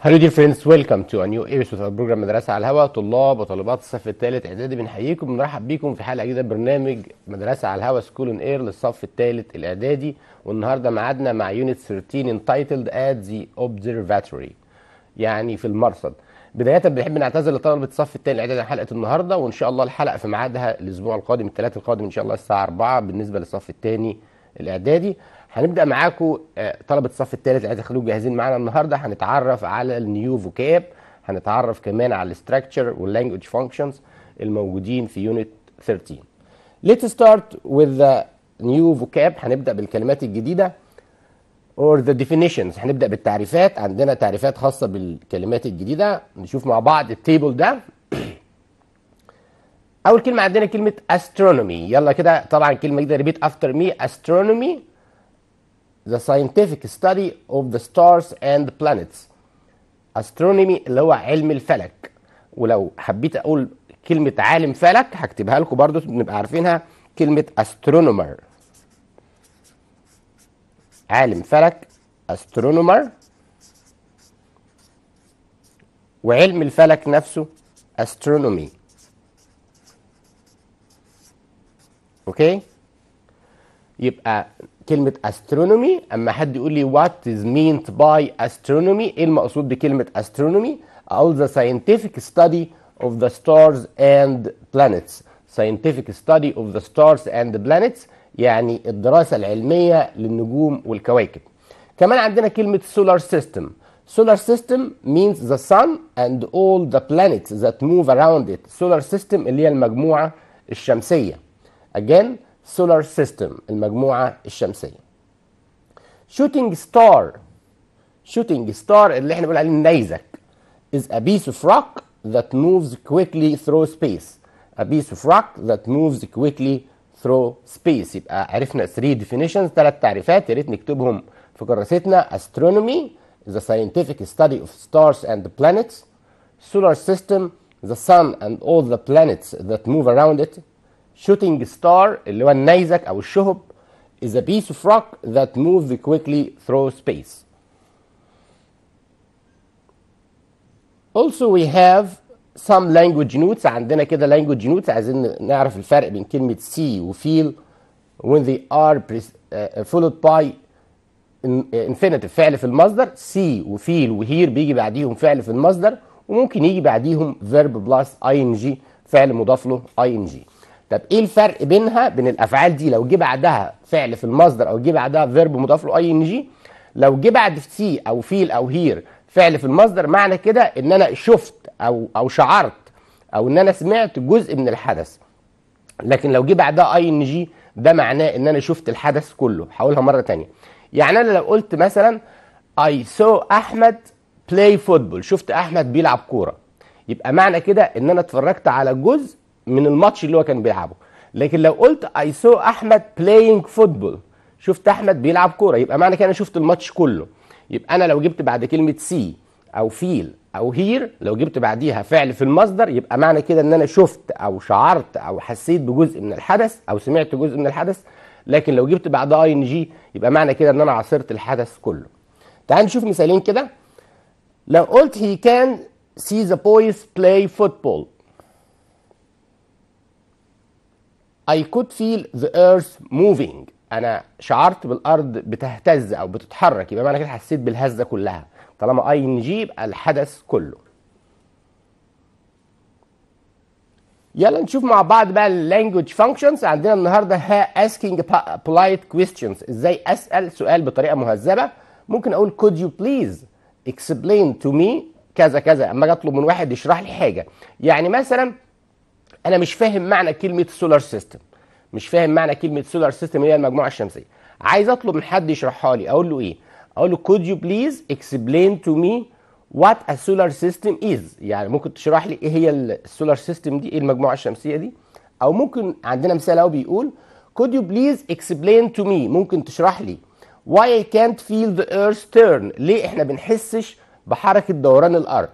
هلو دير فريندز ويلكم تو ا نيو ايبسود اوف بروجرام مدرسه على الهواء طلاب وطالبات الصف الثالث اعدادي بنحييكم بنرحب بيكم في حلقه جديده برنامج مدرسه على الهواء سكول ان اير للصف الثالث الاعدادي والنهارده ميعادنا مع يونت 13 انتايتلد ات ذا اوبزرفاتوري يعني في المرصد بدايه بنحب نعتذر لطلبه الصف الثاني الاعدادي عن حلقه النهارده وان شاء الله الحلقه في ميعادها الاسبوع القادم الثلاث القادم ان شاء الله الساعه 4 بالنسبه للصف الثاني الاعدادي هنبدا معاكم آه، طلبه الصف الثالث اللي هتخلوه جاهزين معانا النهارده هنتعرف على النيو فوكاب هنتعرف كمان على الاستراكشر واللانجوج فانكشنز الموجودين في يونت 13 ليت ستارت وذ ذا نيو فوكاب هنبدا بالكلمات الجديده اور ذا ديفينيشنز هنبدا بالتعريفات عندنا تعريفات خاصه بالكلمات الجديده نشوف مع بعض التيبل ده اول كلمه عندنا كلمه استرونومي يلا كده طبعا كلمه جديده ريبيت افتر مي استرونومي The Scientific Study of the Stars and Planets Astronomy اللي هو علم الفلك ولو حبيت أقول كلمة عالم فلك هكتبها لكم برضو نبقى عارفينها كلمة astronomer عالم فلك astronomer وعلم الفلك نفسه astronomy اوكي يبقى كلمة astronomy أما حد يقول لي what is meant by astronomy إيه المقصود بكلمة astronomy all the scientific study of the stars and planets scientific study of the stars and the planets يعني الدراسة العلمية للنجوم والكواكب كمان عندنا كلمة solar system solar system means the sun and all the planets that move around it solar system اللي هي المجموعة الشمسية again سولار سيستم المجموعة الشمسية شوتينج ستار شوتينج ستار اللي احنا بنقول عليه النيزك is a piece of rock that moves quickly through space a piece of rock that moves quickly through space يبقى عرفنا 3 definitions ثلاث تعريفات يا ريت نكتبهم في كراستنا astronomy is a scientific study of stars and the planets solar system the sun and all the planets that move around it shooting star اللي هو النيزك او الشهب is a piece of rock that moves quickly through space. Also we have some language notes عندنا كده language notes عايزين نعرف الفرق بين كلمة see و feel when they are followed by infinitive فعل في المصدر see و feel و hear بيجي بعديهم فعل في المصدر وممكن يجي بعديهم verb plus ing فعل مضاف له ing. طب ايه الفرق بينها بين الافعال دي لو جه بعدها فعل في المصدر او جه بعدها فيرب مضاف له اي ان جي لو جه بعد سي او فيل او هير فعل في المصدر معنى كده ان انا شفت او او شعرت او ان انا سمعت جزء من الحدث لكن لو جه بعدها اي ان جي ده معناه ان انا شفت الحدث كله هقولها مره تانية يعني انا لو قلت مثلا اي سو احمد بلاي فوتبول شفت احمد بيلعب كوره يبقى معنى كده ان انا اتفرجت على جزء من الماتش اللي هو كان بيلعبه لكن لو قلت اي سو احمد بلاينج فوتبول شفت احمد بيلعب كوره يبقى معنى كده انا شفت الماتش كله يبقى انا لو جبت بعد كلمه سي او فيل او هير لو جبت بعديها فعل في المصدر يبقى معنى كده ان انا شفت او شعرت او حسيت بجزء من الحدث او سمعت جزء من الحدث لكن لو جبت بعد اي ان جي يبقى معنى كده ان انا عاصرت الحدث كله تعال نشوف مثالين كده لو قلت هي كان سي ذا بويز بلاي فوتبول I could feel the earth moving انا شعرت بالارض بتهتز او بتتحرك يبقى معنى كده حسيت بالهزه كلها طالما اي ان يبقى الحدث كله يلا نشوف مع بعض بقى اللانجوج فانكشنز عندنا النهارده ها asking polite questions ازاي اسال سؤال بطريقه مهذبه ممكن اقول could you please explain to me كذا كذا اما اجي اطلب من واحد يشرح لي حاجه يعني مثلا انا مش فاهم معنى كلمه سولار سيستم مش فاهم معنى كلمه سولار سيستم اللي هي المجموعه الشمسيه عايز اطلب من حد يشرحها لي اقول له ايه اقول له could you please explain to me what a solar system is يعني ممكن تشرح لي ايه هي السولار سيستم دي ايه المجموعه الشمسيه دي او ممكن عندنا مثال اهو بيقول could you please explain to me ممكن تشرح لي why I can't feel the earth turn ليه احنا بنحسش بحركه دوران الارض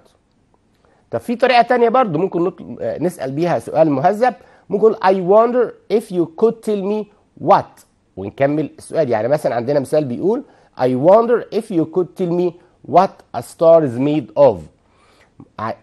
طب في طريقه تانية برضو ممكن نطل... آه، نسال بيها سؤال مهذب ممكن اي wonder اف يو كود تيل مي وات ونكمل السؤال يعني مثلا عندنا مثال بيقول اي wonder اف يو كود تيل مي وات ا ستار از ميد اوف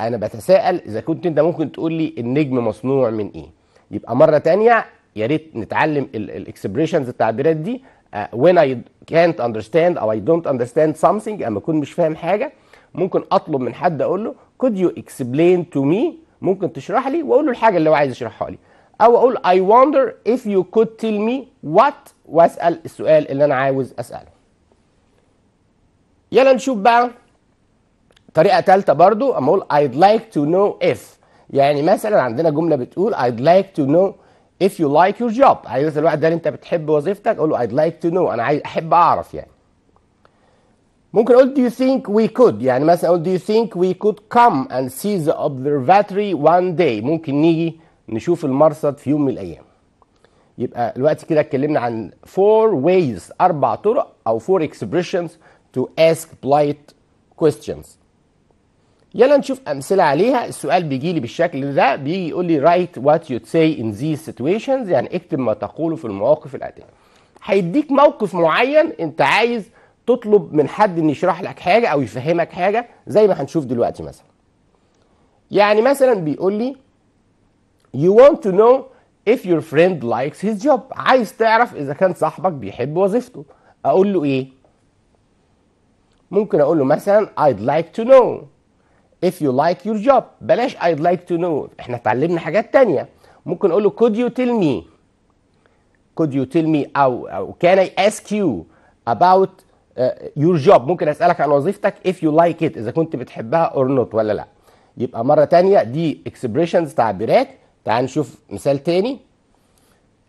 انا بتساءل اذا كنت انت ممكن تقول لي النجم مصنوع من ايه يبقى مره تانية يا ريت نتعلم الاكسبريشنز التعبيرات دي uh, when I can't understand or I don't understand something اما اكون مش فاهم حاجه ممكن اطلب من حد اقول له could you explain to me ممكن تشرح لي واقول له الحاجه اللي هو عايز يشرحها لي او اقول I wonder if you could tell me what واسال السؤال اللي انا عاوز اساله يلا نشوف بقى طريقه ثالثه برضو اما اقول I'd like to know if يعني مثلا عندنا جمله بتقول I'd like to know if you like your job عايز الواحد ده انت بتحب وظيفتك اقول له I'd like to know انا عايز احب اعرف يعني ممكن اقول do you think we could يعني مثلا اقول do you think we could come and see the observatory one day ممكن نيجي نشوف المرصد في يوم من الايام يبقى الوقت كده اتكلمنا عن four ways اربع طرق او four expressions to ask polite questions يلا نشوف امثله عليها السؤال بيجي لي بالشكل ده بيجي يقول لي write what you'd say in these situations يعني اكتب ما تقوله في المواقف الاتيه هيديك موقف معين انت عايز تطلب من حد ان يشرح لك حاجه او يفهمك حاجه زي ما هنشوف دلوقتي مثلا يعني مثلا بيقول لي you want to know if your friend likes his job عايز تعرف اذا كان صاحبك بيحب وظيفته اقول له ايه ممكن اقول له مثلا I'd like to know if you like your job بلاش I'd like to know احنا اتعلمنا حاجات تانية ممكن اقول له could you tell me could you tell me او, أو can I ask you about يور uh, جوب ممكن اسالك عن وظيفتك اف يو لايك ات اذا كنت بتحبها اور نوت ولا لا يبقى مره تانية دي اكسبريشنز تعبيرات تعال نشوف مثال تاني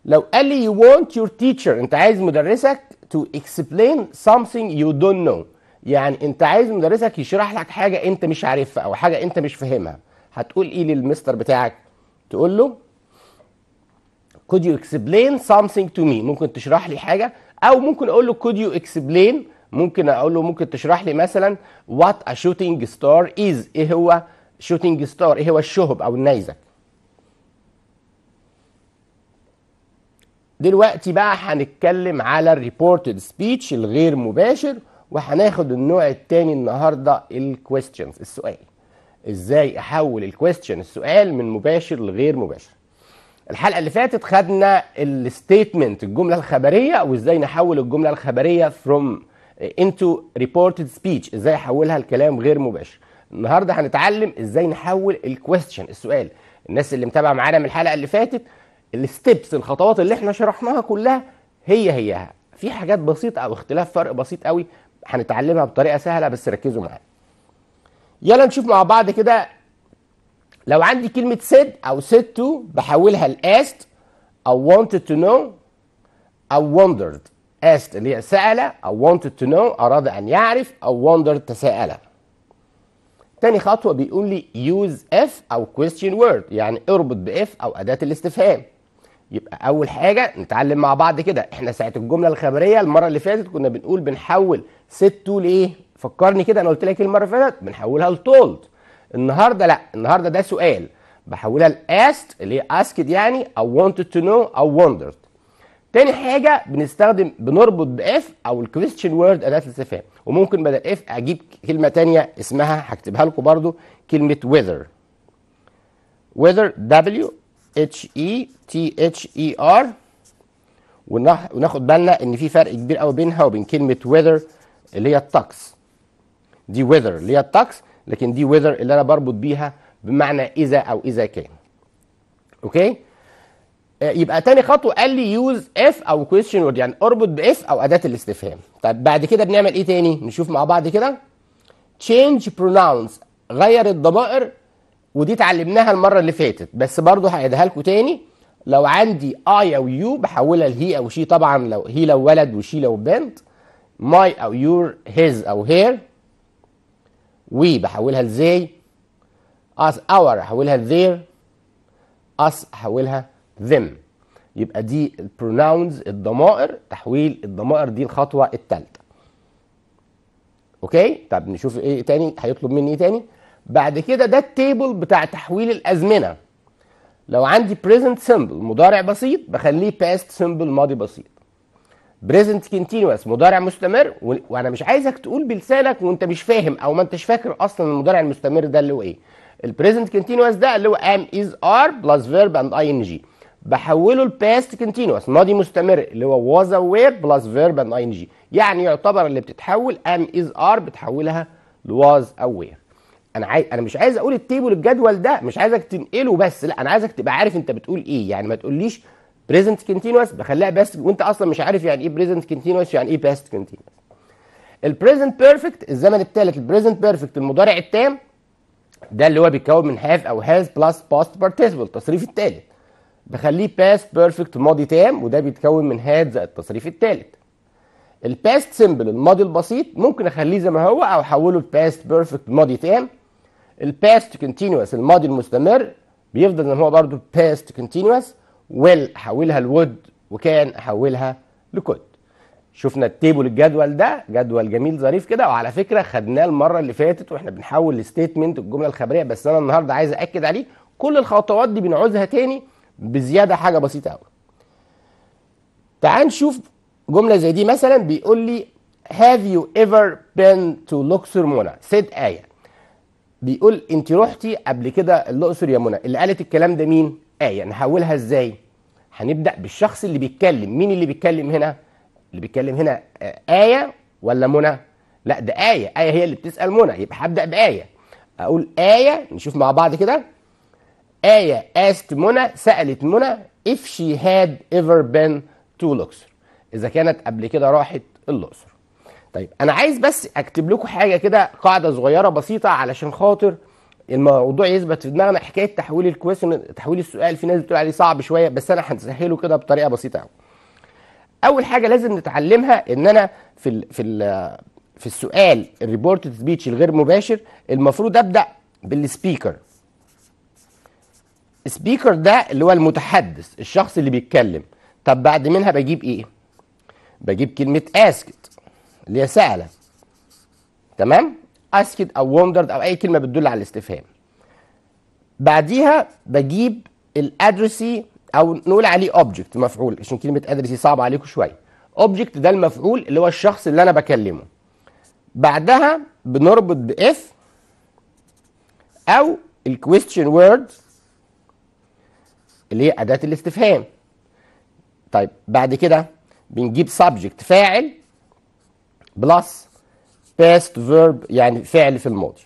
لو قال لي يو وونت يور teacher انت عايز مدرسك تو اكسبلين سمثينج يو دونت نو يعني انت عايز مدرسك يشرح لك حاجه انت مش عارفها او حاجه انت مش فاهمها هتقول ايه للمستر بتاعك تقول له could you explain something to me ممكن تشرح لي حاجه او ممكن اقول له could you explain ممكن اقول له ممكن تشرح لي مثلا وات ا شوتينج ستار از ايه هو شوتينج ستار ايه هو الشهب او النيزك دلوقتي بقى هنتكلم على الريبورتد سبيتش الغير مباشر وهناخد النوع الثاني النهارده الكويستشنز السؤال ازاي احول الكويستشن السؤال من مباشر لغير مباشر الحلقه اللي فاتت خدنا الستيتمنت الجمله الخبريه وازاي نحول الجمله الخبريه from إيه، into reported speech ازاي احولها لكلام غير مباشر النهارده هنتعلم ازاي نحول الكويستشن السؤال الناس اللي متابعه معانا من الحلقه اللي فاتت الستبس الخطوات اللي احنا شرحناها كلها هي هيها في حاجات بسيطه او اختلاف فرق بسيط قوي هنتعلمها بطريقه سهله بس ركزوا معايا يلا نشوف مع بعض كده لو عندي كلمه سيد said او سيد تو بحولها لاست او wanted to know او wondered asked اللي هي سأل أو wanted to know أراد أن يعرف أو wondered تساءل تاني خطوة بيقول لي use if أو question word يعني اربط بإف أو أداة الاستفهام يبقى أول حاجة نتعلم مع بعض كده احنا ساعة الجملة الخبرية المرة اللي فاتت كنا بنقول بنحول set to لإيه؟ فكرني كده أنا قلت لك إيه المرة اللي فاتت بنحولها ل told النهاردة لأ النهاردة ده سؤال بحولها ل asked اللي هي asked يعني أو wanted to know أو wondered تاني حاجه بنستخدم بنربط باف او الكويستشن وورد اداه الاستفهام وممكن بدل اف اجيب كلمه تانية اسمها هكتبها لكم برضو كلمه ويذر ويذر دبليو اتش اي تي اتش اي ار وناخد بالنا ان في فرق كبير قوي بينها وبين كلمه ويذر اللي هي الطقس دي ويذر اللي هي الطقس لكن دي ويذر اللي انا بربط بيها بمعنى اذا او اذا كان اوكي آه، يبقى تاني خطوه قال لي يوز اف او كويستشن وورد يعني اربط باف او اداه الاستفهام طب بعد كده بنعمل ايه تاني نشوف مع بعض كده تشينج بروناونز غير الضمائر ودي اتعلمناها المره اللي فاتت بس برضو هعيدها لكم تاني لو عندي اي او يو بحولها لهي او شي طبعا لو هي لو ولد وشي لو بنت ماي او يور هيز او هير وي بحولها لزي اس اور احولها لذير اس احولها them يبقى دي pronouns الضمائر تحويل الضمائر دي الخطوه الثالثه اوكي طب نشوف ايه تاني هيطلب مني ايه تاني بعد كده ده التيبل بتاع تحويل الازمنه لو عندي present simple مضارع بسيط بخليه past simple ماضي بسيط present continuous مضارع مستمر و... وانا مش عايزك تقول بلسانك وانت مش فاهم او ما انتش فاكر اصلا المضارع المستمر ده اللي هو ايه البريزنت كونتينوس ده اللي هو am is are plus verb and ing بحوله لباست كونتينوس ماضي مستمر اللي هو واز وير بلس فيرب ان اي ان جي يعني يعتبر اللي بتتحول ام از ار بتحولها لواز اوير انا عايز انا مش عايز اقول التيبل الجدول ده مش عايزك تنقله بس لا انا عايزك تبقى عارف انت بتقول ايه يعني ما تقوليش بريزنت كونتينوس بخليها بس وانت اصلا مش عارف يعني ايه بريزنت كونتينوس يعني ايه باست كونتينوس البريزنت بيرفكت الزمن الثالث البريزنت بيرفكت المضارع التام ده اللي هو بيتكون من هاف او هاز بلس باست بارتيسيبل التصريف الثالث بخليه باست بيرفكت ماضي تام وده بيتكون من هاد زائد التصريف الثالث الباست سيمبل الماضي البسيط ممكن اخليه زي ما هو او احوله لباست بيرفكت ماضي تام الباست كونتينوس الماضي المستمر بيفضل زي ما هو برضه باست كونتينوس ويل احولها لود وكان احولها لكود شفنا التيبل الجدول ده جدول جميل ظريف كده وعلى فكره خدناه المره اللي فاتت واحنا بنحول الستيتمنت الجمله الخبريه بس انا النهارده عايز اكد عليه كل الخطوات دي بنعوزها تاني بزياده حاجه بسيطه قوي تعال نشوف جمله زي دي مثلا بيقول لي have you ever been to لوكسور منى سيد ايه بيقول انت رحتي قبل كده الاقصر يا منى اللي قالت الكلام ده مين ايه نحولها ازاي هنبدا بالشخص اللي بيتكلم مين اللي بيتكلم هنا اللي بيتكلم هنا آه، ايه ولا منى لا ده ايه ايه هي اللي بتسال منى يبقى هبدا بايه اقول ايه نشوف مع بعض كده آية asked آية منى سألت منى if she had ever been to Luxor إذا كانت قبل كده راحت الأقصر طيب أنا عايز بس أكتب لكم حاجة كده قاعدة صغيرة بسيطة علشان خاطر الموضوع يثبت في دماغنا حكاية تحويل الكويسن تحويل السؤال في ناس بتقول عليه صعب شوية بس أنا هنسهله كده بطريقة بسيطة أوي أول حاجة لازم نتعلمها إن أنا في الـ في الـ في السؤال الريبورت سبيتش الغير مباشر المفروض أبدأ بالسبيكر سبيكر ده اللي هو المتحدث الشخص اللي بيتكلم طب بعد منها بجيب ايه بجيب كلمه اسكت اللي هي سألة تمام اسكت او وندرد او اي كلمه بتدل على الاستفهام بعديها بجيب الادرسي او نقول عليه object مفعول عشان كلمه ادرسي صعبه عليكم شويه object ده المفعول اللي هو الشخص اللي انا بكلمه بعدها بنربط باف او الكويستشن وورد اللي هي أداة الاستفهام طيب بعد كده بنجيب سبجكت فاعل بلس باست فيرب يعني فعل في الماضي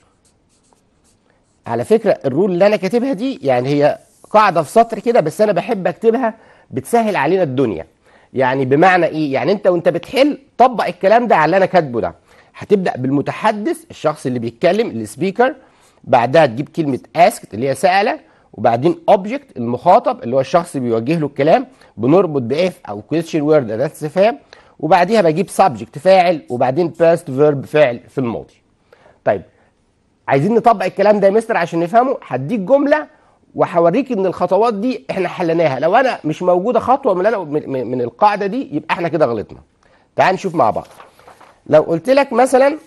على فكرة الرول اللي أنا كاتبها دي يعني هي قاعدة في سطر كده بس أنا بحب أكتبها بتسهل علينا الدنيا يعني بمعنى إيه يعني أنت وأنت بتحل طبق الكلام ده على اللي أنا كاتبه ده هتبدأ بالمتحدث الشخص اللي بيتكلم السبيكر بعدها تجيب كلمة اسكت اللي هي سألة وبعدين اوبجكت المخاطب اللي هو الشخص بيوجه له الكلام بنربط باف او كويشن وورد اداه استفهام وبعديها بجيب سبجكت فاعل وبعدين باست فيرب فعل في الماضي. طيب عايزين نطبق الكلام ده يا مستر عشان نفهمه هديك جمله وهوريك ان الخطوات دي احنا حليناها لو انا مش موجوده خطوه من أنا من القاعده دي يبقى احنا كده غلطنا. تعال نشوف مع بعض. لو قلت لك مثلا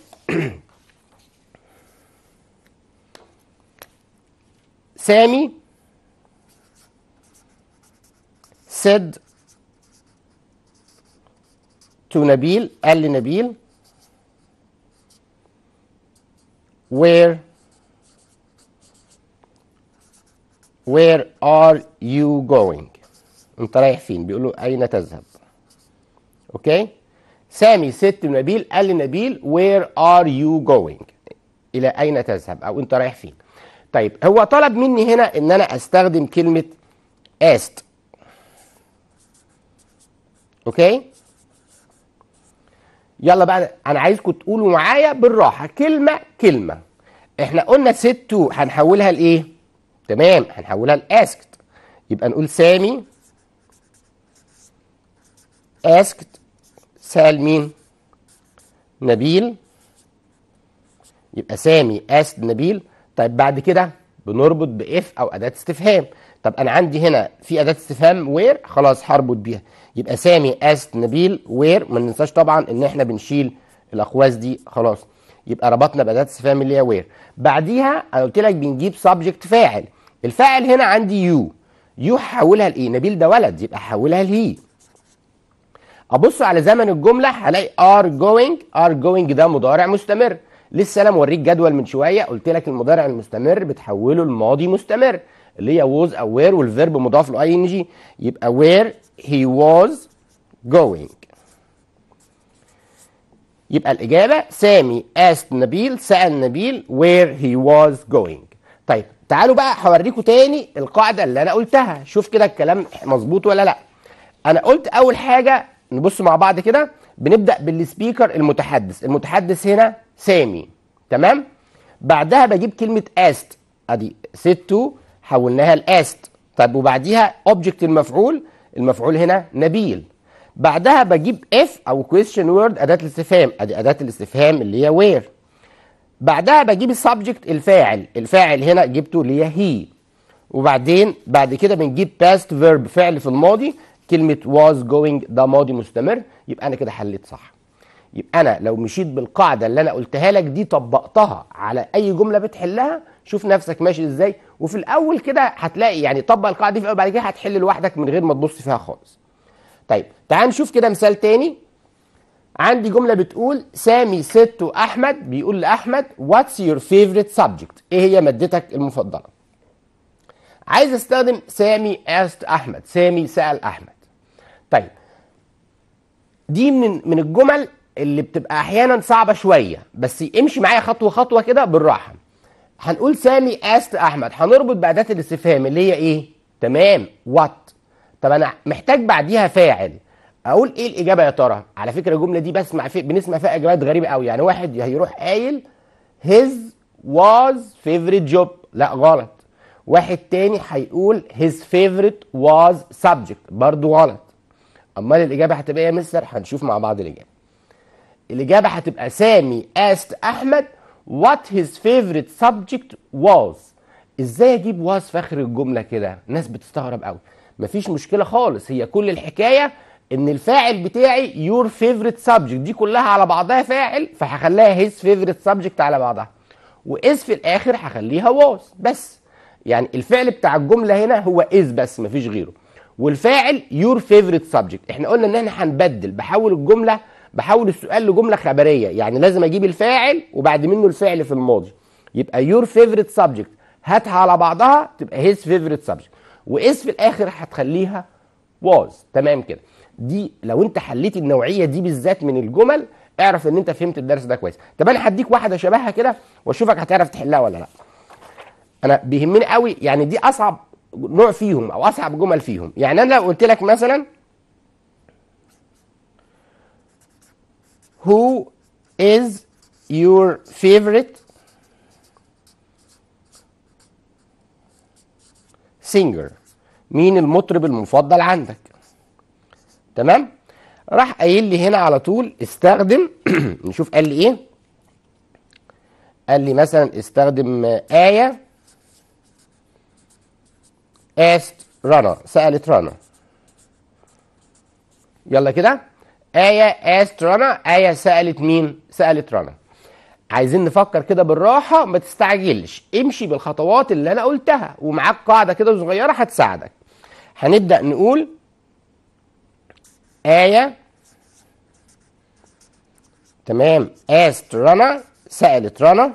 سامي سيد تو نبيل قال لنبيل وير وير ار يو جوينج انت رايح فين بيقول له اين تذهب اوكي سامي ست نبيل قال لنبيل وير ار يو جوينج الى اين تذهب او انت رايح فين طيب هو طلب مني هنا ان انا استخدم كلمه است اوكي يلا بقى انا عايزكم تقولوا معايا بالراحه كلمه كلمه احنا قلنا ست تو هنحولها لايه تمام هنحولها لاسكت يبقى نقول سامي اسكت سال مين نبيل يبقى سامي اسد نبيل طيب بعد كده بنربط باف او اداه استفهام طب انا عندي هنا في اداه استفهام وير خلاص هربط بيها يبقى سامي أست نبيل وير ما ننساش طبعا ان احنا بنشيل الاقواس دي خلاص يبقى ربطنا باداه استفهام اللي هي وير بعديها انا قلت لك بنجيب سبجكت فاعل الفاعل هنا عندي يو يو هحولها لايه نبيل ده ولد يبقى هحولها لهي ابص على زمن الجمله هلاقي ار جوينج ار جوينج ده مضارع مستمر لسه انا موريك جدول من شويه قلت لك المضارع المستمر بتحوله لماضي مستمر اللي هي ووز او وير والفيرب مضاف له اي ان جي يبقى وير هي واز جوينج يبقى الاجابه سامي asked نبيل سال نبيل وير هي واز جوينج طيب تعالوا بقى هوريكم تاني القاعده اللي انا قلتها شوف كده الكلام مظبوط ولا لا انا قلت اول حاجه نبص مع بعض كده بنبدا بالسبيكر المتحدث المتحدث هنا سامي تمام بعدها بجيب كلمه است ادي ستو حولناها لاست طب وبعديها اوبجكت المفعول المفعول هنا نبيل بعدها بجيب اف او كويستشن وورد اداه الاستفهام ادي اداه الاستفهام اللي هي وير بعدها بجيب السبجكت الفاعل الفاعل هنا جبته اللي هي هي وبعدين بعد كده بنجيب باست فيرب فعل في الماضي كلمه واز جوينج ده ماضي مستمر يبقى انا كده حليت صح يبقى انا لو مشيت بالقاعده اللي انا قلتها لك دي طبقتها على اي جمله بتحلها شوف نفسك ماشي ازاي وفي الاول كده هتلاقي يعني طبق القاعده دي في الاول بعد كده هتحل لوحدك من غير ما تبص فيها خالص طيب تعال نشوف كده مثال تاني عندي جمله بتقول سامي ست احمد بيقول لاحمد واتس يور فيفورت سبجكت ايه هي مادتك المفضله عايز استخدم سامي asked احمد سامي سال احمد طيب دي من من الجمل اللي بتبقى احيانا صعبه شويه بس امشي معايا خطوه خطوه كده بالراحه هنقول سامي است احمد هنربط باداه الاستفهام اللي هي ايه تمام وات طب انا محتاج بعديها فاعل اقول ايه الاجابه يا ترى على فكره الجمله دي بسمع في بنسمع فيها اجابات غريبه قوي يعني واحد هيروح قايل هيز واز favorite جوب لا غلط واحد تاني هيقول هيز favorite واز سبجكت برضو غلط امال الاجابه هتبقى ايه يا مستر هنشوف مع بعض الاجابه الإجابة هتبقى سامي asked أحمد what his favorite subject was إزاي أجيب was في آخر الجملة كده الناس بتستغرب قوي مفيش مشكلة خالص هي كل الحكاية إن الفاعل بتاعي your favorite subject دي كلها على بعضها فاعل فهخليها his favorite subject على بعضها وإز في الآخر هخليها was بس يعني الفعل بتاع الجملة هنا هو إز بس مفيش غيره والفاعل your favorite subject احنا قلنا ان احنا هنبدل بحول الجمله بحول السؤال لجمله خبريه يعني لازم اجيب الفاعل وبعد منه الفعل في الماضي يبقى يور فيفورت سبجكت هاتها على بعضها تبقى هيز فيفورت سبجكت واس في الاخر هتخليها واز تمام كده دي لو انت حليت النوعيه دي بالذات من الجمل اعرف ان انت فهمت الدرس ده كويس طب انا هديك واحده شبهها كده واشوفك هتعرف تحلها ولا لا انا بيهمني قوي يعني دي اصعب نوع فيهم او اصعب جمل فيهم يعني انا لو قلت لك مثلا Who is your favorite singer مين المطرب المفضل عندك تمام راح قايل لي هنا على طول استخدم نشوف قال لي ايه قال لي مثلا استخدم آية asked رنا سألت رنا يلا كده آية آست آية رنا آية سألت مين؟ سألت رنا عايزين نفكر كده بالراحة ما تستعجلش امشي بالخطوات اللي أنا قلتها ومعاك قاعدة كده صغيرة هتساعدك هنبدأ نقول آية تمام آست آية رنا سألت رنا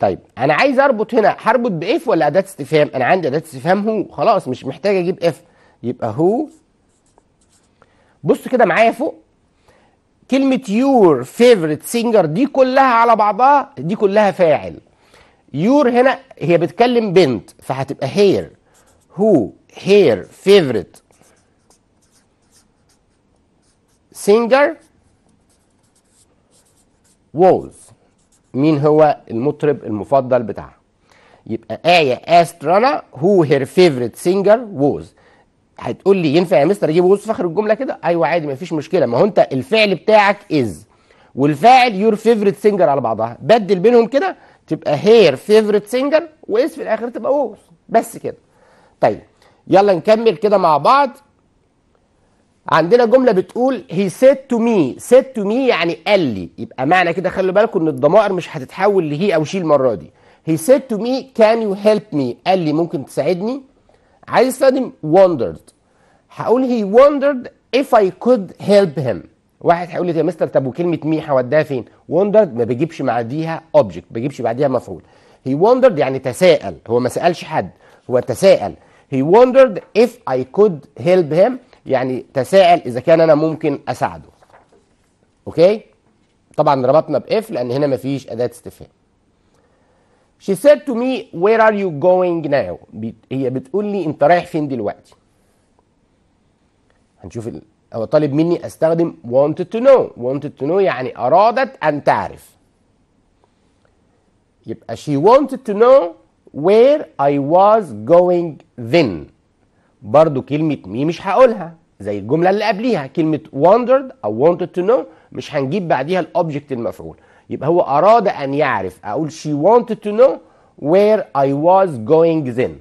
طيب انا عايز اربط هنا هربط باف ولا اداه استفهام انا عندي اداه استفهام هو خلاص مش محتاج اجيب اف يبقى هو بص كده معايا فوق كلمة يور فيفورت سينجر دي كلها على بعضها دي كلها فاعل يور هنا هي بتكلم بنت فهتبقى هير هو هير فيفورت سينجر ووز مين هو المطرب المفضل بتاعها يبقى آية أسترانا هو هير فيفورت سينجر ووز هتقول لي ينفع يا مستر اجيبه جوز في اخر الجمله كده ايوه عادي مفيش مشكله ما هو انت الفعل بتاعك از والفاعل يور فيفورت سينجر على بعضها بدل بينهم كده تبقى هير فيفورت سينجر واز في الاخر تبقى اوز بس كده طيب يلا نكمل كده مع بعض عندنا جمله بتقول هي سيد تو مي سيد تو مي يعني قال لي يبقى معنى كده خلوا بالكم ان الضمائر مش هتتحول لهي او شي المره دي هي سيد تو مي كان يو هيلب مي قال لي ممكن تساعدني عايز استخدم wondered هقول he wondered if I could help him واحد هيقول لي يا مستر طب وكلمه مي هوديها فين؟ وندرد ما بيجيبش بعديها اوبجكت بيجيبش بعديها مفعول. هي وندرد يعني تساءل هو ما سالش حد هو تساءل. هي وندرد اف اي كود هيلب هيم يعني تساءل اذا كان انا ممكن اساعده. اوكي؟ طبعا ربطنا باف لان هنا ما فيش اداه استفهام. She said to me, where are you going now? هي بتقول لي انت رايح فين دلوقتي؟ هنشوف ال... هو طالب مني استخدم wanted to know wanted to know يعني ارادت ان تعرف يبقى she wanted to know where I was going then برضو كلمة مي مش هقولها زي الجملة اللي قبليها كلمة wondered أو wanted to know مش هنجيب بعديها الأوبجكت المفعول يبقى هو أراد أن يعرف أقول she wanted to know where I was going then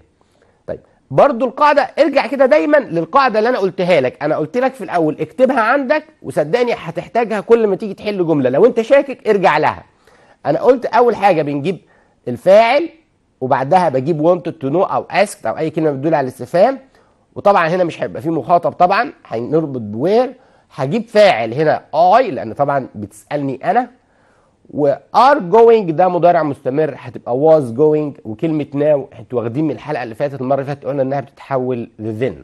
طيب برضو القاعدة ارجع كده دايما للقاعدة اللي أنا قلتها لك أنا قلت لك في الأول اكتبها عندك وصدقني هتحتاجها كل ما تيجي تحل جملة لو أنت شاكك ارجع لها أنا قلت أول حاجة بنجيب الفاعل وبعدها بجيب wanted to know أو asked أو أي كلمة بتدل على الاستفهام وطبعا هنا مش هيبقى فيه مخاطب طبعا هنربط بوير هجيب فاعل هنا اي لان طبعا بتسالني انا وار جوينج ده مضارع مستمر هتبقى واز جوينج وكلمه ناو انتوا واخدين من الحلقه اللي فاتت المره اللي فاتت قلنا انها بتتحول لذن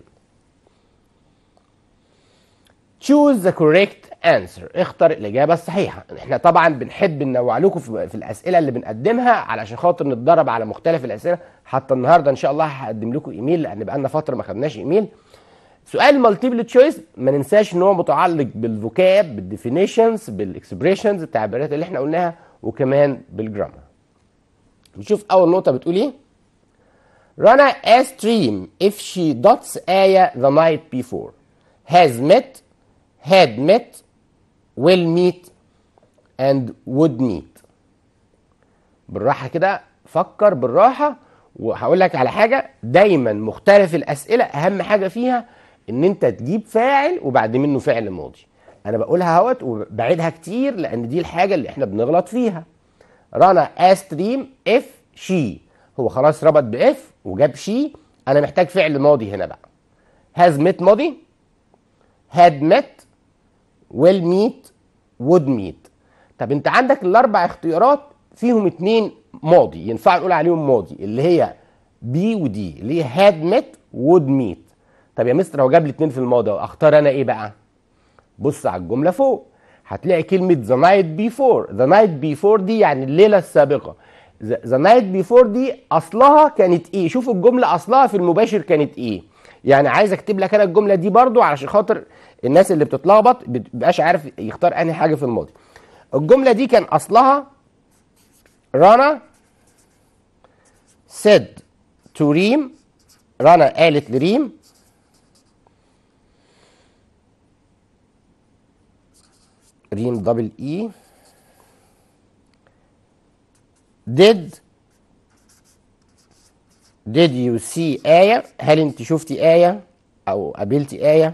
choose the correct answer اختر الاجابه الصحيحه احنا طبعا بنحب ننوع لكم في الاسئله اللي بنقدمها علشان خاطر نتدرب على مختلف الاسئله حتى النهارده ان شاء الله هقدم لكم ايميل لان بقى لنا فتره ما خدناش ايميل سؤال مالتيبل تشويس ما ننساش ان هو متعلق بالفوكاب بالديفينيشنز بالاكسبريشنز التعبيرات اللي احنا قلناها وكمان بالجرامر نشوف اول نقطه بتقول ايه رنا استريم اف شي دوتس ايا ذا نايت night before. Has ميت had ميت will meet, and would بالراحة كده فكر بالراحة وهقول لك على حاجة دايما مختلف الأسئلة أهم حاجة فيها ان انت تجيب فاعل وبعد منه فعل ماضي انا بقولها اهوت وبعيدها كتير لان دي الحاجه اللي احنا بنغلط فيها رنا استريم اف شي هو خلاص ربط باف وجاب شي انا محتاج فعل ماضي هنا بقى هاز ميت ماضي هاد ميت ويل ميت وود ميت طب انت عندك الاربع اختيارات فيهم اتنين ماضي ينفع نقول عليهم ماضي اللي هي بي ودي اللي هي هاد ميت وود ميت طب يا مستر هو جاب لي اتنين في الماضي اختار انا ايه بقى بص على الجمله فوق هتلاقي كلمه ذا نايت بيفور ذا نايت بيفور دي يعني الليله السابقه ذا نايت بيفور دي اصلها كانت ايه شوف الجمله اصلها في المباشر كانت ايه يعني عايز اكتب لك انا الجمله دي برضو علشان خاطر الناس اللي بتتلخبط بيبقاش عارف يختار انهي حاجه في الماضي الجمله دي كان اصلها رانا سيد تو ريم رنا قالت لريم ريم دبل اي ديد ديد يو سي آية هل انت شفتي آية او قابلتي آية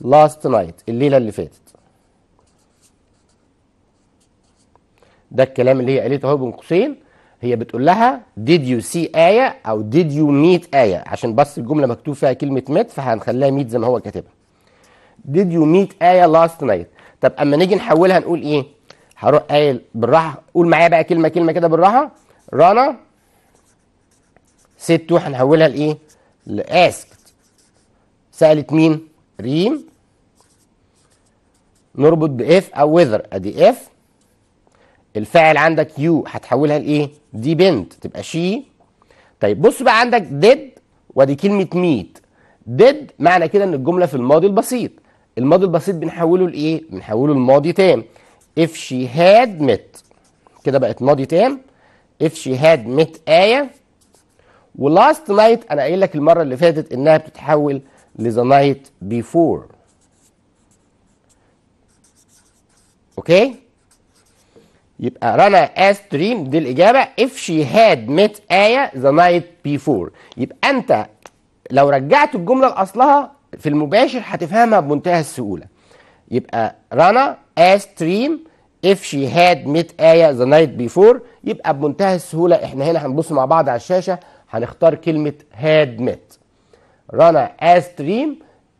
لاست نايت الليلة اللي فاتت ده الكلام اللي هي قالته اهو بين قوسين هي بتقول لها did you see آية أو did you meet آية عشان بس الجملة مكتوب فيها كلمة ميت فهنخليها ميت زي ما هو كاتبها did you meet آية last night طب أما نيجي نحولها نقول إيه هروح قايل بالراحة قول معايا بقى كلمة كلمة كده بالراحة رانا ستو هنحولها لإيه لاسكت سألت مين ريم نربط باف او وذر ادي اف الفاعل عندك يو هتحولها لايه دي بنت تبقى شي طيب بص بقى عندك ديد ودي كلمه ميت ديد معنى كده ان الجمله في الماضي البسيط الماضي البسيط بنحوله لايه بنحوله لماضي تام if she had met كده بقت ماضي تام if she had met آية ولاست نايت انا قايل لك المره اللي فاتت انها بتتحول لذا نايت before اوكي يبقى رنا استريم دي الاجابه if she had met ايه ذا نايت before يبقى انت لو رجعت الجمله لاصلها في المباشر هتفهمها بمنتهى السهوله يبقى رانا as dream if she had met aya the night before يبقى بمنتهى السهوله احنا هنا هنبص مع بعض على الشاشه هنختار كلمه had met رانا as dream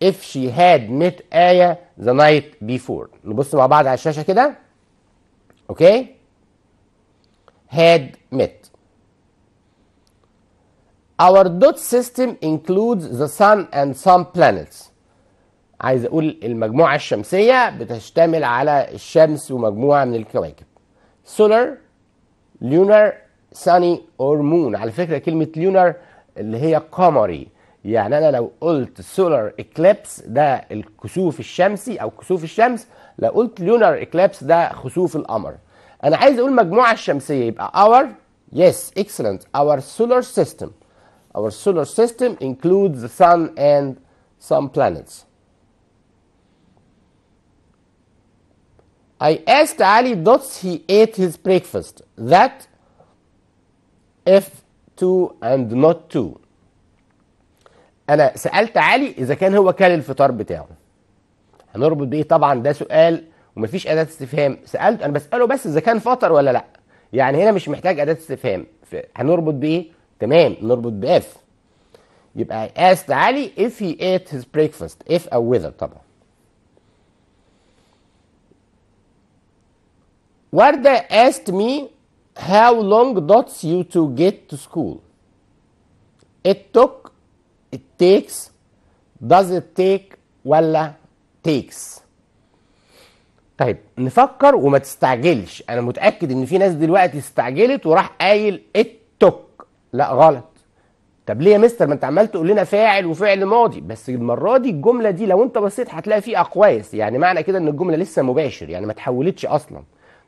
if she had met aya the night before نبص مع بعض على الشاشه كده اوكي okay. had met Our dot system includes the sun and some planets. عايز اقول المجموعة الشمسية بتشتمل على الشمس ومجموعة من الكواكب. Solar, lunar, sunny or moon. على فكرة كلمة lunar اللي هي قمري. يعني انا لو قلت solar اكليبس ده الكسوف الشمسي او كسوف الشمس لو قلت lunar اكليبس ده خسوف القمر انا عايز اقول مجموعه الشمسيه يبقى our, يس اكسلنت our solar system. Our solar system includes the sun and some planets. I asked Ali Dots he ate his breakfast. That F2 and not 2. أنا سألت علي إذا كان هو كل الفطار بتاعه. هنربط بإيه؟ طبعًا ده سؤال ومفيش أداة استفهام. سألته أنا بسأله بس إذا كان فطر ولا لأ. يعني هنا مش محتاج أداة استفهام. هنربط بإيه؟ تمام نربط باف يبقى I asked علي if he ate his breakfast if أو whether طبعا وردة asked me how long does you to get to school it took it takes does it take ولا takes طيب نفكر وما تستعجلش انا متاكد ان في ناس دلوقتي استعجلت وراح قايل it لا غلط طب ليه يا مستر ما انت عمال تقول لنا فاعل وفعل ماضي بس المره دي الجمله دي لو انت بصيت هتلاقي فيه اقواس يعني معنى كده ان الجمله لسه مباشر يعني ما تحولتش اصلا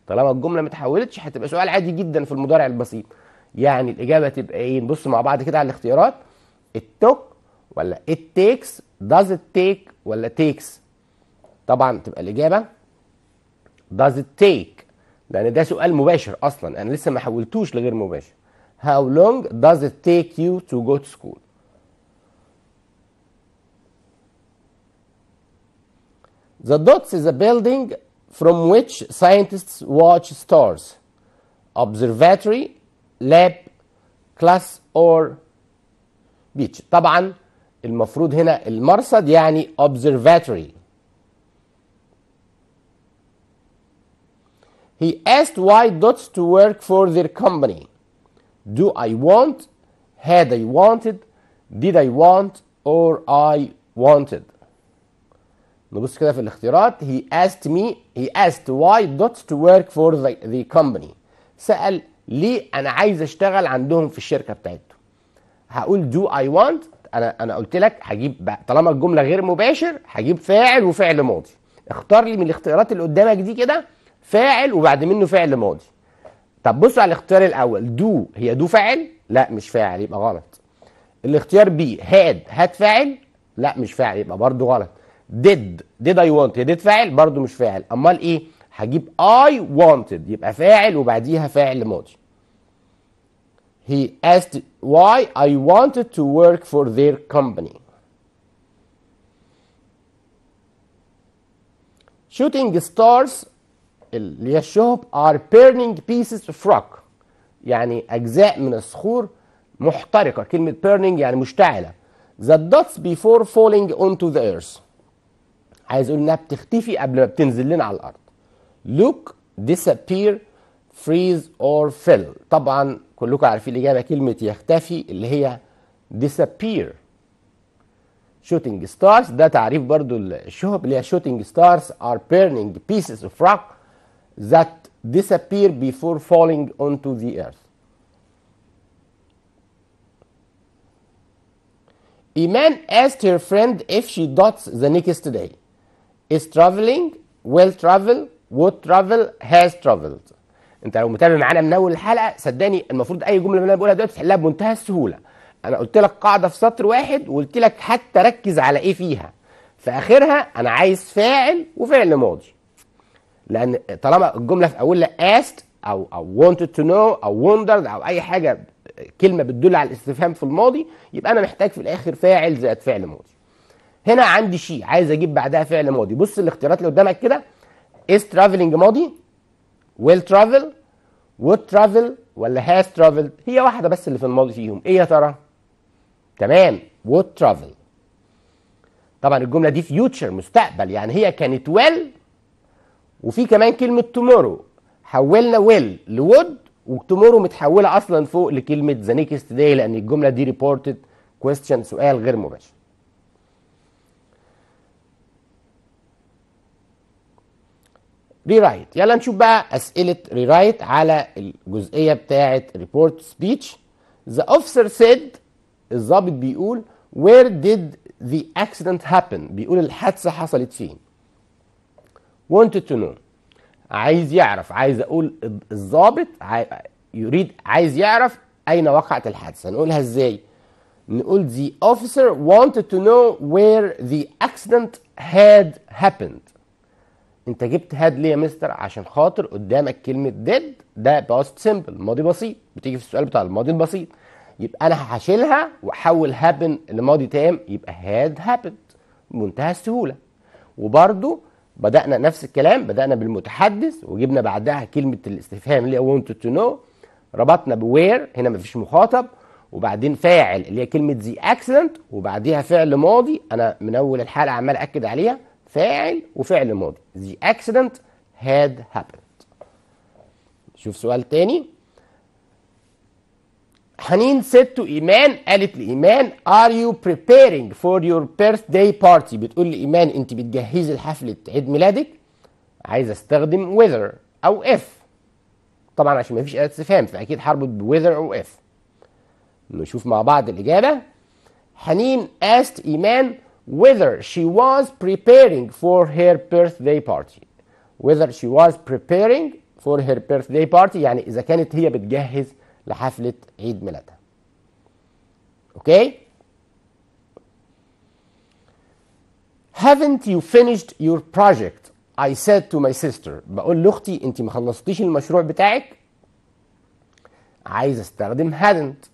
طالما الجمله ما تحولتش هتبقى سؤال عادي جدا في المضارع البسيط يعني الاجابه تبقى ايه نبص مع بعض كده على الاختيارات التوك ولا it takes does it take ولا takes طبعا تبقى الاجابه does it take لان ده سؤال مباشر اصلا انا لسه ما حولتوش لغير مباشر How long does it take you to go to school? The dots is a building from which scientists watch stars, observatory, lab, class or beach. طبعا المفروض هنا المرصد يعني observatory. He asked why dots to work for their company. do I want had I wanted did I want or I wanted نبص كده في الاختيارات he asked me he asked why not to work for the, the company سأل ليه أنا عايز أشتغل عندهم في الشركة بتاعته هقول do I want أنا أنا قلت لك هجيب طالما الجملة غير مباشر هجيب فاعل وفعل ماضي اختار لي من الاختيارات اللي قدامك دي كده فاعل وبعد منه فعل ماضي طب بصوا على الاختيار الاول دو هي دو فاعل لا مش فاعل يبقى غلط الاختيار بي هاد هاد فاعل لا مش فاعل يبقى برضه غلط ديد ديد اي وانت ديد فاعل برضه مش فاعل امال ايه هجيب اي وانتد يبقى فاعل وبعديها فاعل ماضي he asked why I wanted to work for their company. Shooting stars اللي هي الشهب ار بيرنينج بيسز اوف روك يعني اجزاء من الصخور محترقه كلمه بيرنينج يعني مشتعله ذا دوتس بيفور فولينج تو ذا ايرث عايز اقول انها بتختفي قبل ما بتنزل لنا على الارض لوك disappear فريز اور فيل طبعا كلكم عارفين الاجابه كلمه يختفي اللي هي disappear shooting stars ده تعريف برضو الشهب اللي هي shooting stars are burning pieces of rock that disappear before falling onto the earth. Iman asked her friend if she dots the next day. Is traveling? Will travel? Would travel? Has traveled. انت لو متابع معانا من اول الحلقه صدقني المفروض اي جمله من انا بقولها دلوقتي تحلها بمنتهى السهوله. انا قلت لك قاعده في سطر واحد وقلت لك حتى ركز على ايه فيها. في اخرها انا عايز فاعل وفعل ماضي. لان طالما الجمله في اولها asked او او wanted to know او wondered او اي حاجه كلمه بتدل على الاستفهام في الماضي يبقى انا محتاج في الاخر فاعل زائد فعل ماضي هنا عندي شيء عايز اجيب بعدها فعل ماضي بص الاختيارات اللي قدامك كده is traveling ماضي will travel would travel ولا has traveled هي واحده بس اللي في الماضي فيهم ايه يا ترى تمام would travel طبعا الجمله دي future مستقبل يعني هي كانت well وفي كمان كلمه تومورو حولنا ويل لود وتومورو متحوله اصلا فوق لكلمه ذا نيكست داي لان الجمله دي ريبورتد كويستشن سؤال غير مباشر ريرايت يلا نشوف بقى اسئله ريرايت على الجزئيه بتاعه ريبورت سبيتش ذا اوفيسر سيد الضابط بيقول وير ديد ذا اكسيدنت هابن بيقول الحادثه حصلت فين wanted to know عايز يعرف عايز اقول الضابط يريد عايز يعرف اين وقعت الحادثه نقولها ازاي نقول the officer wanted to know where the accident had happened انت جبت هاد ليه يا مستر عشان خاطر قدامك كلمه did ده باست سيمبل ماضي بسيط بتيجي في السؤال بتاع الماضي البسيط يبقى انا هشيلها واحول هابن لماضي تام يبقى هاد هابند بمنتهى السهوله وبرده بدأنا نفس الكلام بدأنا بالمتحدث وجبنا بعدها كلمة الاستفهام اللي هي wanted to know ربطنا بوير هنا مفيش مخاطب وبعدين فاعل اللي هي كلمة the accident وبعديها فعل ماضي أنا من أول الحلقة عمال أكد عليها فاعل وفعل ماضي the accident هاد happened شوف سؤال تاني حنين said to إيمان قالت لإيمان are you preparing for your birthday party بتقول لإيمان أنت بتجهزي لحفلة عيد ميلادك عايز أستخدم whether أو if طبعا عشان مفيش آلة استفهام فأكيد هربط ب whether أو if نشوف مع بعض الإجابة حنين asked إيمان whether she was preparing for her birthday party whether she was preparing for her birthday party يعني إذا كانت هي بتجهز لحفلة عيد ميلادها اوكي haven't you finished your project I said to my sister بقول لاختي انت ما خلصتيش المشروع بتاعك عايز استخدم hadn't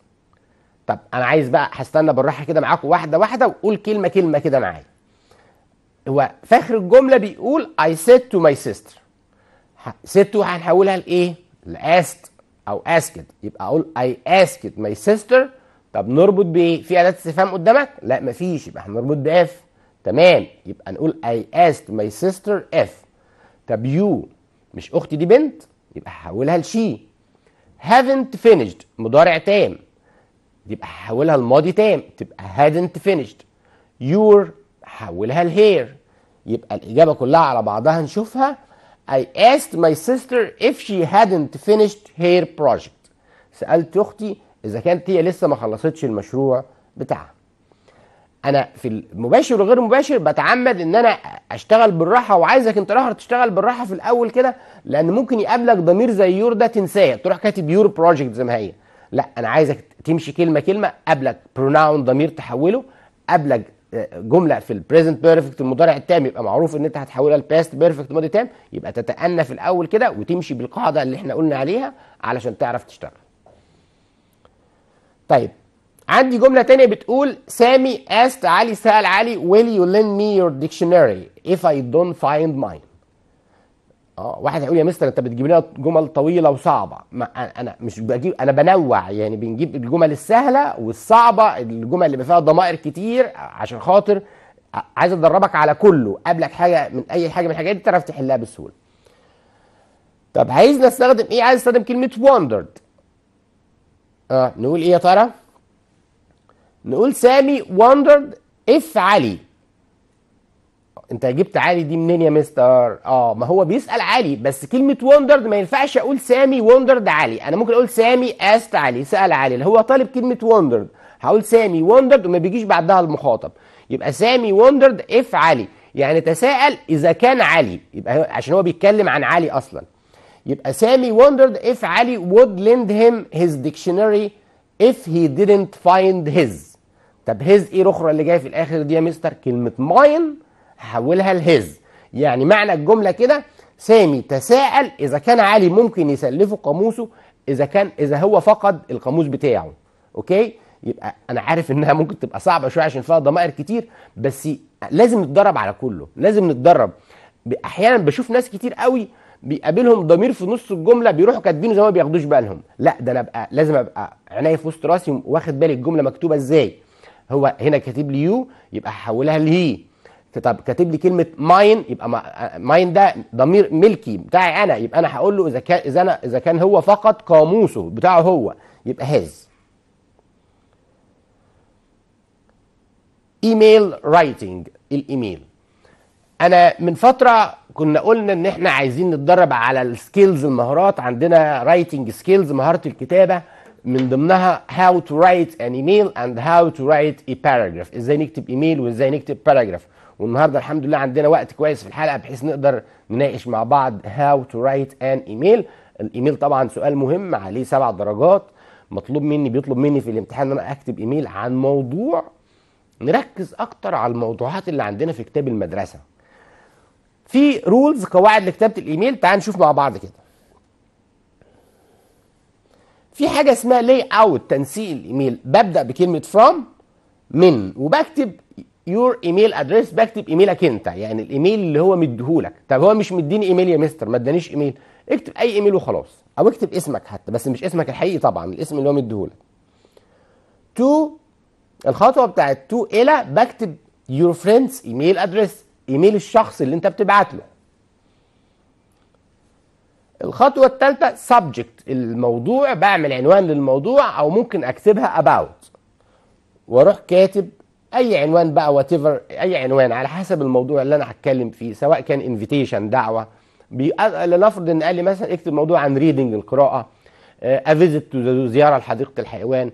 طب انا عايز بقى هستنى بالراحه كده معاكم واحده واحده وقول كلمه كلمه كده معايا هو في اخر الجمله بيقول I said to my sister said هنحولها لايه؟ لاست او اسكت يبقى اقول اي اسكت ماي سيستر طب نربط بايه؟ في اداه استفهام قدامك؟ لا مفيش يبقى هنربط باف تمام يبقى نقول اي asked ماي سيستر اف طب يو مش اختي دي بنت يبقى هحولها لشي هافنت فينيشد مضارع تام يبقى هحولها لماضي تام تبقى هادنت فينيشد يور حولها لهير يبقى الاجابه كلها على بعضها نشوفها I asked my sister if she hadn't finished her project سألت أختي إذا كانت هي لسه ما خلصتش المشروع بتاعها أنا في المباشر وغير المباشر بتعمد إن أنا أشتغل بالراحة وعايزك أنت الآخر تشتغل بالراحة في الأول كده لأن ممكن يقابلك ضمير زي يور ده تنساه تروح كاتب يور بروجكت زي ما هي لا أنا عايزك تمشي كلمة كلمة قابلك بروناون ضمير تحوله قابلك جمله في البريزنت بيرفكت المضارع التام يبقى معروف ان انت هتحولها لباست بيرفكت ماضي تام يبقى تتأنى في الاول كده وتمشي بالقاعده اللي احنا قلنا عليها علشان تعرف تشتغل. طيب عندي جمله تانية بتقول سامي asked علي سأل علي will you lend me your dictionary if I don't find mine اه واحد هيقول يا مستر انت بتجيب لنا جمل طويله وصعبه ما انا مش بجيب انا بنوع يعني بنجيب الجمل السهله والصعبه الجمل اللي فيها ضمائر كتير عشان خاطر عايز ادربك على كله قبلك حاجه من اي حاجه من الحاجات دي تعرف تحلها بسهوله طب عايز نستخدم ايه عايز استخدم كلمه وندرد اه نقول ايه يا ترى نقول سامي وندرد اف علي انت جبت علي دي منين يا مستر اه ما هو بيسال علي بس كلمه وندرد ما ينفعش اقول سامي وندرد علي انا ممكن اقول سامي است علي سال علي اللي هو طالب كلمه وندرد هقول سامي وندرد وما بيجيش بعدها المخاطب يبقى سامي وندرد اف علي يعني تساءل اذا كان علي يبقى عشان هو بيتكلم عن علي اصلا يبقى سامي وندرد اف علي would lend him his dictionary if he didn't find his طب his ايه الاخرى اللي جايه في الاخر دي يا مستر كلمه ماين هحولها لهز يعني معنى الجمله كده سامي تساءل اذا كان علي ممكن يسلفه قاموسه اذا كان اذا هو فقد القاموس بتاعه اوكي يبقى انا عارف انها ممكن تبقى صعبه شويه عشان فيها ضمائر كتير بس لازم نتدرب على كله لازم نتدرب احيانا بشوف ناس كتير قوي بيقابلهم ضمير في نص الجمله بيروحوا كاتبينه زي ما بياخدوش بالهم لا ده انا ابقى لازم ابقى عينيا في وسط راسي واخد بالي الجمله مكتوبه ازاي هو هنا كاتب لي يو يبقى هحولها لهي طب كاتب لي كلمه ماين يبقى ماين ده ضمير ملكي بتاعي انا يبقى انا هقول له اذا كان اذا انا اذا كان هو فقط قاموسه بتاعه هو يبقى هاز ايميل رايتنج الايميل انا من فتره كنا قلنا ان احنا عايزين نتدرب على السكيلز المهارات عندنا رايتنج سكيلز مهاره الكتابه من ضمنها how to write an email and how to write a paragraph ازاي نكتب ايميل وازاي نكتب paragraph والنهارده الحمد لله عندنا وقت كويس في الحلقه بحيث نقدر نناقش مع بعض هاو تو رايت ان ايميل الايميل طبعا سؤال مهم عليه سبع درجات مطلوب مني بيطلب مني في الامتحان ان انا اكتب ايميل عن موضوع نركز اكتر على الموضوعات اللي عندنا في كتاب المدرسه في رولز قواعد لكتابه الايميل تعال نشوف مع بعض كده في حاجه اسمها لاي اوت تنسيق الايميل ببدا بكلمه فروم من وبكتب يور ايميل ادريس بكتب ايميلك انت يعني الايميل اللي هو مديهولك طب هو مش مديني ايميل يا مستر ما ادانيش ايميل اكتب اي ايميل وخلاص او اكتب اسمك حتى بس مش اسمك الحقيقي طبعا الاسم اللي هو مديهولك تو الخطوه بتاعت تو الى بكتب يور فريندز ايميل ادريس ايميل الشخص اللي انت بتبعت له الخطوه الثالثه سبجكت الموضوع بعمل عنوان للموضوع او ممكن اكتبها اباوت واروح كاتب اي عنوان بقى وات اي عنوان على حسب الموضوع اللي انا هتكلم فيه سواء كان انفيتيشن دعوه بي... لنفرض ان قال لي مثلا اكتب موضوع عن ريدنج القراءه افيزت آه، زياره لحديقه الحيوان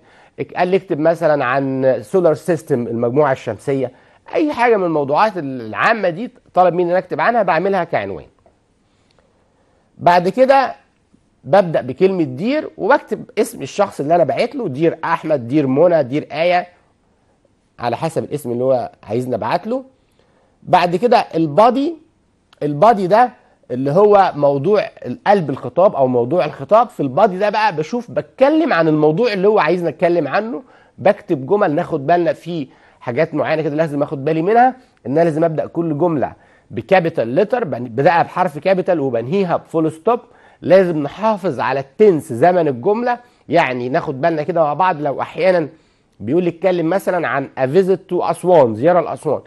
قال لي اكتب مثلا عن سولار سيستم المجموعه الشمسيه اي حاجه من الموضوعات العامه دي طلب مني ان اكتب عنها بعملها كعنوان بعد كده ببدا بكلمه دير وبكتب اسم الشخص اللي انا بعت له دير احمد دير منى دير ايه على حسب الاسم اللي هو عايزني ابعت له بعد كده البادي البادي ده اللي هو موضوع قلب الخطاب او موضوع الخطاب في البادي ده بقى بشوف بتكلم عن الموضوع اللي هو عايزني اتكلم عنه بكتب جمل ناخد بالنا في حاجات معينه كده لازم اخد بالي منها ان انا لازم ابدا كل جمله بكابيتال لتر بداها بحرف كابيتال وبنهيها بفول ستوب لازم نحافظ على التنس زمن الجمله يعني ناخد بالنا كده مع بعض لو احيانا بيقول لي اتكلم مثلا عن افيزيت تو اسوان زياره لاسوان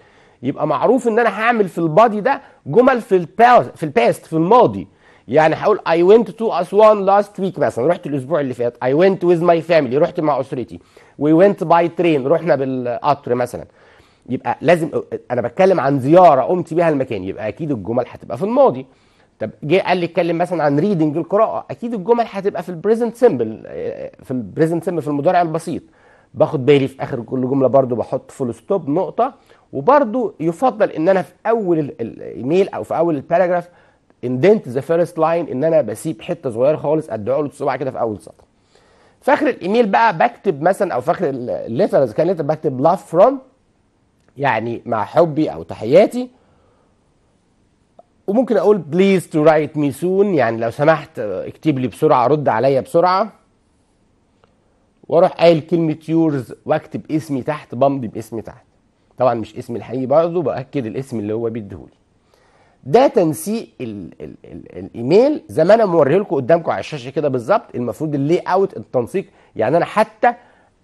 يبقى معروف ان انا هعمل في البادي ده جمل في الباست في الباست في الماضي يعني هقول اي ونت تو اسوان لاست ويك مثلا رحت الاسبوع اللي فات اي ونت ويز ماي فاميلي رحت مع اسرتي وي ونت باي ترين رحنا بالقطر مثلا يبقى لازم انا بتكلم عن زياره قمت بيها المكان يبقى اكيد الجمل هتبقى في الماضي طب جه قال لي اتكلم مثلا عن ريدنج القراءه اكيد الجمل هتبقى في البريزنت سيمبل في البريزنت سيمبل في المضارع البسيط باخد بالي في اخر كل جمله برضو بحط فول ستوب نقطه وبرضو يفضل ان انا في اول الايميل او في اول الباراجراف اندنت ذا فيرست لاين ان انا بسيب حته صغيره خالص ادعي له الصباع كده في اول سطر في اخر الايميل بقى بكتب مثلا او في اخر الليتر اذا كان ليتر بكتب لاف فروم يعني مع حبي او تحياتي وممكن اقول بليز تو رايت مي سون يعني لو سمحت اكتب لي بسرعه رد عليا بسرعه واروح قايل كلمه يورز واكتب اسمي تحت بمضي باسمي تحت طبعا مش اسمي الحقيقي برضه باكد الاسم اللي هو بيديهولي ده تنسيق الايميل زي ما انا موريه لكم قدامكم على الشاشه كده بالظبط المفروض اللي اوت التنسيق يعني انا حتى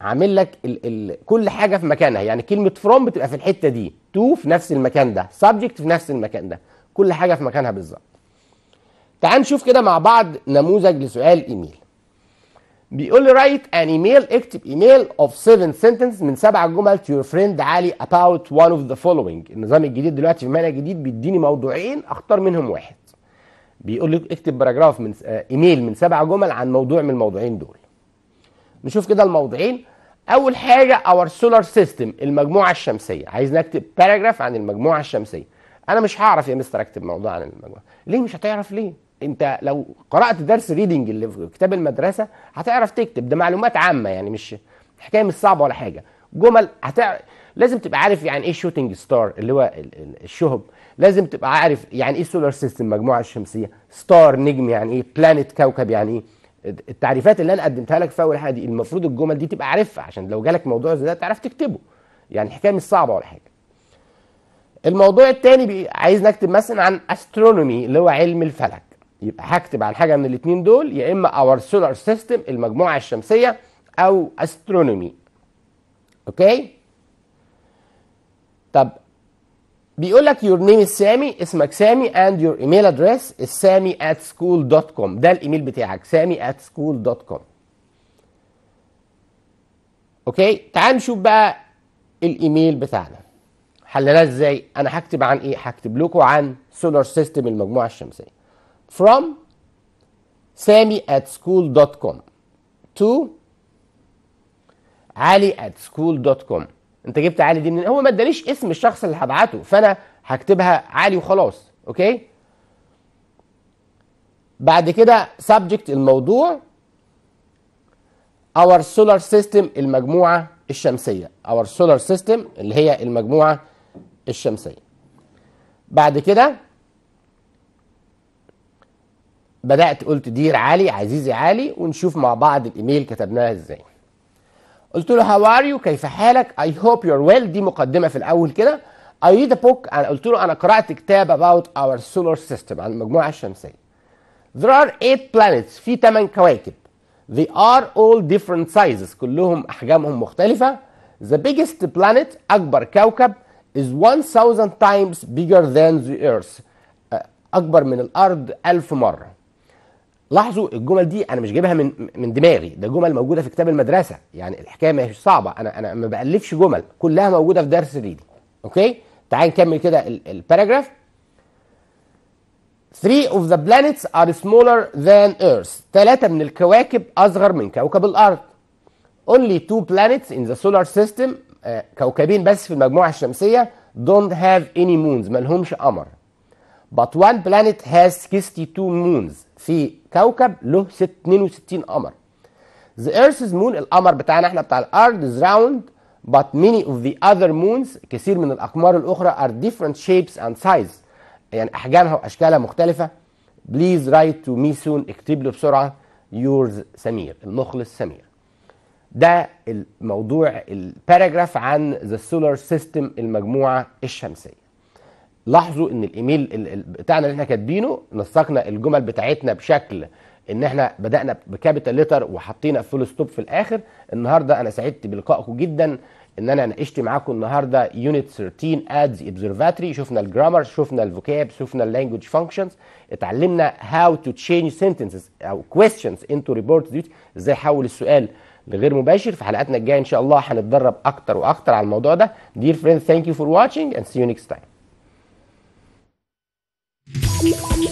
عامل لك الـ الـ كل حاجه في مكانها يعني كلمه فروم بتبقى في الحته دي تو في نفس المكان ده سبجكت في نفس المكان ده كل حاجه في مكانها بالظبط تعال نشوف كده مع بعض نموذج لسؤال ايميل بيقول لي رايت ان ايميل اكتب ايميل اوف 7 سنتنس من سبع جمل تو يور فريند علي اباوت وان اوف ذا فولوينج النظام الجديد دلوقتي في المنهج الجديد بيديني موضوعين اختار منهم واحد بيقول لي اكتب باراجراف من ايميل آه، من سبع جمل عن موضوع من الموضوعين دول نشوف كده الموضوعين اول حاجه اور سولار سيستم المجموعه الشمسيه عايز نكتب باراجراف عن المجموعه الشمسيه انا مش هعرف يا مستر اكتب موضوع عن المجموعه ليه مش هتعرف ليه انت لو قرات درس ريدنج اللي في كتاب المدرسه هتعرف تكتب ده معلومات عامه يعني مش حكايه مش صعبه ولا حاجه جمل هتع... لازم تبقى عارف يعني ايه شوتنج ستار اللي هو الشهب لازم تبقى عارف يعني ايه سولار سيستم المجموعه الشمسيه ستار نجم يعني ايه بلانت كوكب يعني ايه التعريفات اللي انا قدمتها لك في اول حاجه دي المفروض الجمل دي تبقى عارفها عشان لو جالك موضوع زي ده تعرف تكتبه يعني حكايه مش صعبه ولا حاجه الموضوع الثاني عايز نكتب مثلا عن استرونومي اللي هو علم الفلك يبقى هكتب على حاجه من الاثنين دول يا اما اور سولار سيستم المجموعه الشمسيه او استرونومي اوكي طب بيقول لك يور نيم سامي اسمك سامي اند يور ايميل ادريس سامي ات سكول دوت كوم ده الايميل بتاعك سامي ات سكول دوت كوم اوكي تعال نشوف بقى الايميل بتاعنا حللها ازاي انا هكتب عن ايه هكتب لكم عن سولار سيستم المجموعه الشمسيه from sami at school.com to علي at school.com انت جبت علي دي منين هو ما اداليش اسم الشخص اللي هبعته فانا هكتبها علي وخلاص اوكي بعد كده subject الموضوع our solar system المجموعه الشمسيه our solar system اللي هي المجموعه الشمسيه بعد كده بدات قلت دير علي عزيزي علي ونشوف مع بعض الايميل كتبناها ازاي قلت له هاو ار يو كيف حالك اي هوب يور ويل دي مقدمه في الاول كده اي ريد بوك انا قلت له انا قرات كتاب اباوت اور سولار سيستم عن المجموعه الشمسيه There are eight planets في 8 كواكب. They are all different sizes كلهم أحجامهم مختلفة. The biggest planet أكبر كوكب is 1000 times bigger than the Earth. أكبر من الأرض 1000 مرة. لاحظوا الجمل دي انا مش جايبها من من دماغي ده جمل موجوده في كتاب المدرسه يعني الحكايه مش صعبه انا انا ما بالفش جمل كلها موجوده في درس ريدي اوكي تعال نكمل كده الباراجراف Three of the planets are smaller than Earth. ثلاثة من الكواكب أصغر من كوكب الأرض. Only two planets in the solar system. آه، كوكبين بس في المجموعة الشمسية don't have any moons. لهمش قمر. but one planet has 62 moons في كوكب له 62 قمر the earth's moon القمر بتاعنا احنا بتاع الارض is round but many of the other moons كثير من الاقمار الاخرى are different shapes and size يعني احجامها واشكالها مختلفه Please write to me soon اكتب له بسرعه يورز سمير المخلص سمير ده الموضوع الباراجراف عن the solar system المجموعه الشمسيه لاحظوا ان الايميل بتاعنا اللي احنا كاتبينه نسقنا الجمل بتاعتنا بشكل ان احنا بدانا بكابيتال ليتر وحطينا فول ستوب في الاخر النهارده انا سعدت بلقائكم جدا ان انا ناقشت معاكم النهارده يونت 13 ادز اوبزرفاتوري شفنا الجرامر شفنا الفوكاب شفنا اللانجوج فانكشنز اتعلمنا هاو تو تشينج سنتنسز او كويستشنز انتو ريبورت ازاي احول السؤال لغير مباشر في حلقاتنا الجايه ان شاء الله هنتدرب اكتر واكتر على الموضوع ده دير فريند ثانك يو فور واتشنج اند سي يو نيكست تايم Thank you.